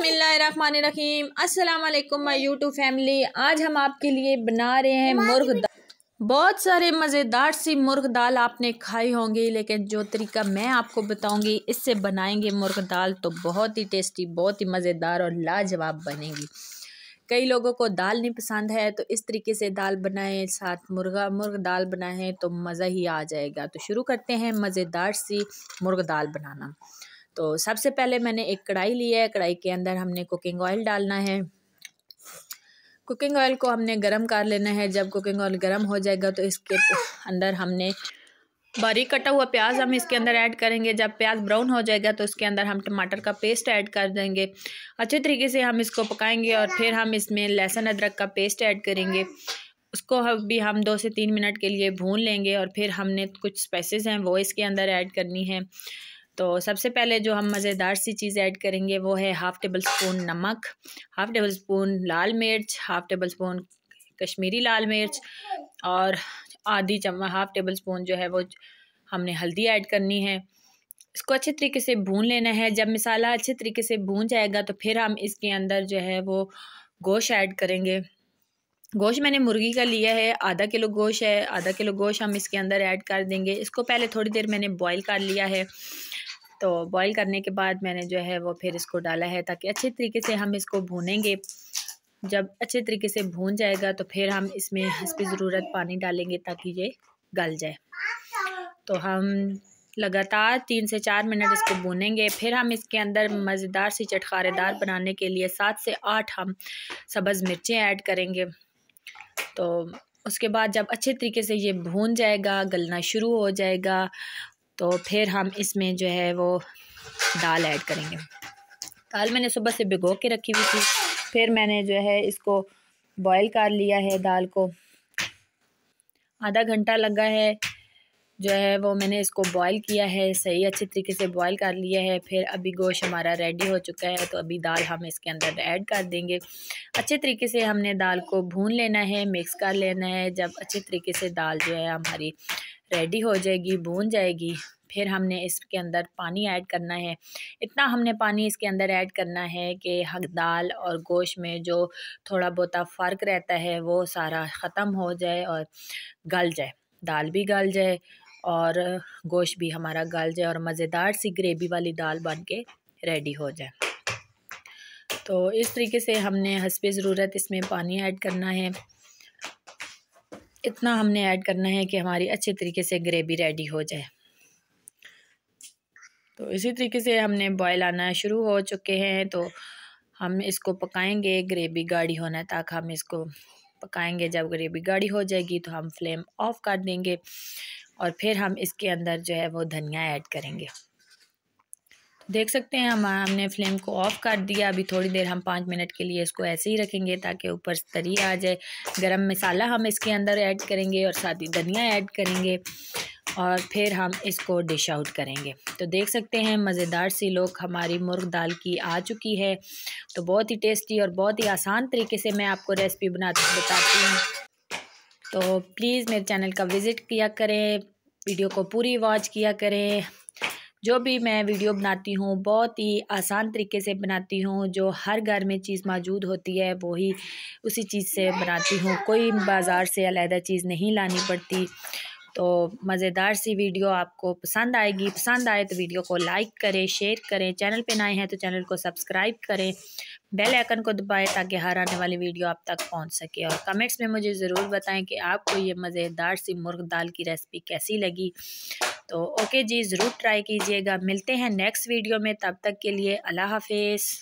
अस्सलाम वालेकुम my YouTube family आज हम आपके लिए बना रहे हैं मुर्ग दाल बहुत सारे मज़ेदार सी मुर्ग दाल आपने खाई होंगी लेकिन जो तरीका मैं आपको बताऊंगी इससे बनाएंगे मुर्ग दाल तो बहुत ही टेस्टी बहुत ही मज़ेदार और लाजवाब बनेगी कई लोगों को दाल नहीं पसंद है तो इस तरीके से दाल बनाएं साथ मुर्गा मुर्ग दाल बनाएं तो मज़ा ही आ जाएगा तो शुरू करते हैं मज़ेदार सी मुर्ग दाल बनाना तो सबसे पहले मैंने एक कढ़ाई ली है कढ़ाई के अंदर हमने कुकिंग ऑयल डालना है कुकिंग ऑयल को हमने गरम कर लेना है जब कुकिंग ऑयल गरम हो जाएगा तो इसके अंदर हमने बारीक कटा हुआ प्याज हम इसके अंदर ऐड करेंगे जब प्याज ब्राउन हो जाएगा तो इसके अंदर हम टमाटर का पेस्ट ऐड कर देंगे अच्छे तरीके से हम इसको पकाएंगे और फिर हम इसमें लहसुन अदरक का पेस्ट ऐड करेंगे उसको हम भी हम दो से तीन मिनट के लिए भून लेंगे और फिर हमने कुछ स्पाइसेस हैं वो इसके अंदर ऐड करनी है तो सबसे पहले जो हम मज़ेदार सी चीज़ ऐड करेंगे वो है हाफ़ टेबल स्पून नमक हाफ़ टेबल स्पून लाल मिर्च हाफ़ टेबल स्पून कश्मीरी लाल मिर्च और आधी चम्मच हाफ़ टेबल स्पून जो है वो हमने हल्दी ऐड करनी है इसको अच्छे तरीके से भून लेना है जब मसाला अच्छे तरीके से भून जाएगा तो फिर हम इसके अंदर जो है वो गोश्त ऐड करेंगे गोश्त मैंने मुर्गी का लिया है आधा किलो गोश्त है आधा किलो गोश्त हम इसके अंदर ऐड कर देंगे इसको पहले थोड़ी देर मैंने बॉईल कर लिया है तो बॉईल करने के बाद मैंने जो है वो फिर इसको डाला है ताकि अच्छे तरीके से हम इसको भूनेंगे जब अच्छे तरीके से भून जाएगा तो फिर हम इसमें की ज़रूरत पानी डालेंगे ताकि ये गल जाए तो हम लगातार तीन से चार मिनट इसको भूनेंगे फिर हम इसके अंदर मज़ेदार सी चटकारेदार बनाने के लिए सात से आठ हम सब्ज़ मिर्चें ऐड करेंगे तो उसके बाद जब अच्छे तरीके से ये भून जाएगा गलना शुरू हो जाएगा तो फिर हम इसमें जो है वो दाल ऐड करेंगे दाल मैंने सुबह से भिगो के रखी हुई थी फिर मैंने जो है इसको बॉईल कर लिया है दाल को आधा घंटा लगा है जो है वो मैंने इसको बॉईल किया है सही अच्छे तरीके से बॉईल कर लिया है फिर अभी गोश्त हमारा रेडी हो चुका है तो अभी दाल हम इसके अंदर ऐड कर देंगे अच्छे तरीके से हमने दाल को भून लेना है मिक्स कर लेना है जब अच्छे तरीके से दाल जो है हमारी रेडी हो जाएगी भून जाएगी फिर हमने इसके अंदर पानी ऐड करना है इतना हमने पानी इसके अंदर ऐड करना है कि हक दाल और गोश में जो थोड़ा बहुत फ़र्क रहता है वो सारा ख़त्म हो जाए और गल जाए दाल भी गल जाए और गोश्त भी हमारा गल जाए और मज़ेदार सी ग्रेवी वाली दाल बन के रेडी हो जाए तो इस तरीके से हमने हंसपे ज़रूरत इसमें पानी ऐड करना है इतना हमने ऐड करना है कि हमारी अच्छे तरीके से ग्रेवी रेडी हो जाए तो इसी तरीके से हमने बॉयल आना शुरू हो चुके हैं तो हम इसको पकाएंगे ग्रेवी गाढ़ी होना तक ताकि हम इसको पकाएंगे जब ग्रेवी गाढ़ी हो जाएगी तो हम फ्लेम ऑफ़ कर देंगे और फिर हम इसके अंदर जो है वो धनिया ऐड करेंगे देख सकते हैं हम हमने फ्लेम को ऑफ़ कर दिया अभी थोड़ी देर हम पाँच मिनट के लिए इसको ऐसे ही रखेंगे ताकि ऊपर तरी आ जाए गरम मसाला हम इसके अंदर ऐड करेंगे और साथ ही धनिया ऐड करेंगे और फिर हम इसको डिश आउट करेंगे तो देख सकते हैं मज़ेदार सी लोग हमारी मुर्ग दाल की आ चुकी है तो बहुत ही टेस्टी और बहुत ही आसान तरीके से मैं आपको रेसिपी बनाती बताती हूँ तो प्लीज़ मेरे चैनल का विज़िट किया करें वीडियो को पूरी वॉच किया करें जो भी मैं वीडियो बनाती हूँ बहुत ही आसान तरीके से बनाती हूँ जो हर घर में चीज़ मौजूद होती है वही उसी चीज़ से बनाती हूँ कोई बाज़ार से अलहदा चीज़ नहीं लानी पड़ती तो मज़ेदार सी वीडियो आपको पसंद आएगी पसंद आए तो वीडियो को लाइक करें शेयर करें चैनल पर नए हैं तो चैनल को सब्सक्राइब करें बेल आइकन को दबाएं ताकि हर आने वाली वीडियो आप तक पहुंच सके और कमेंट्स में मुझे ज़रूर बताएं कि आपको ये मज़ेदार सी मुर्ग दाल की रेसिपी कैसी लगी तो ओके जी ज़रूर ट्राई कीजिएगा मिलते हैं नेक्स्ट वीडियो में तब तक के लिए अल्लाह हाफिज़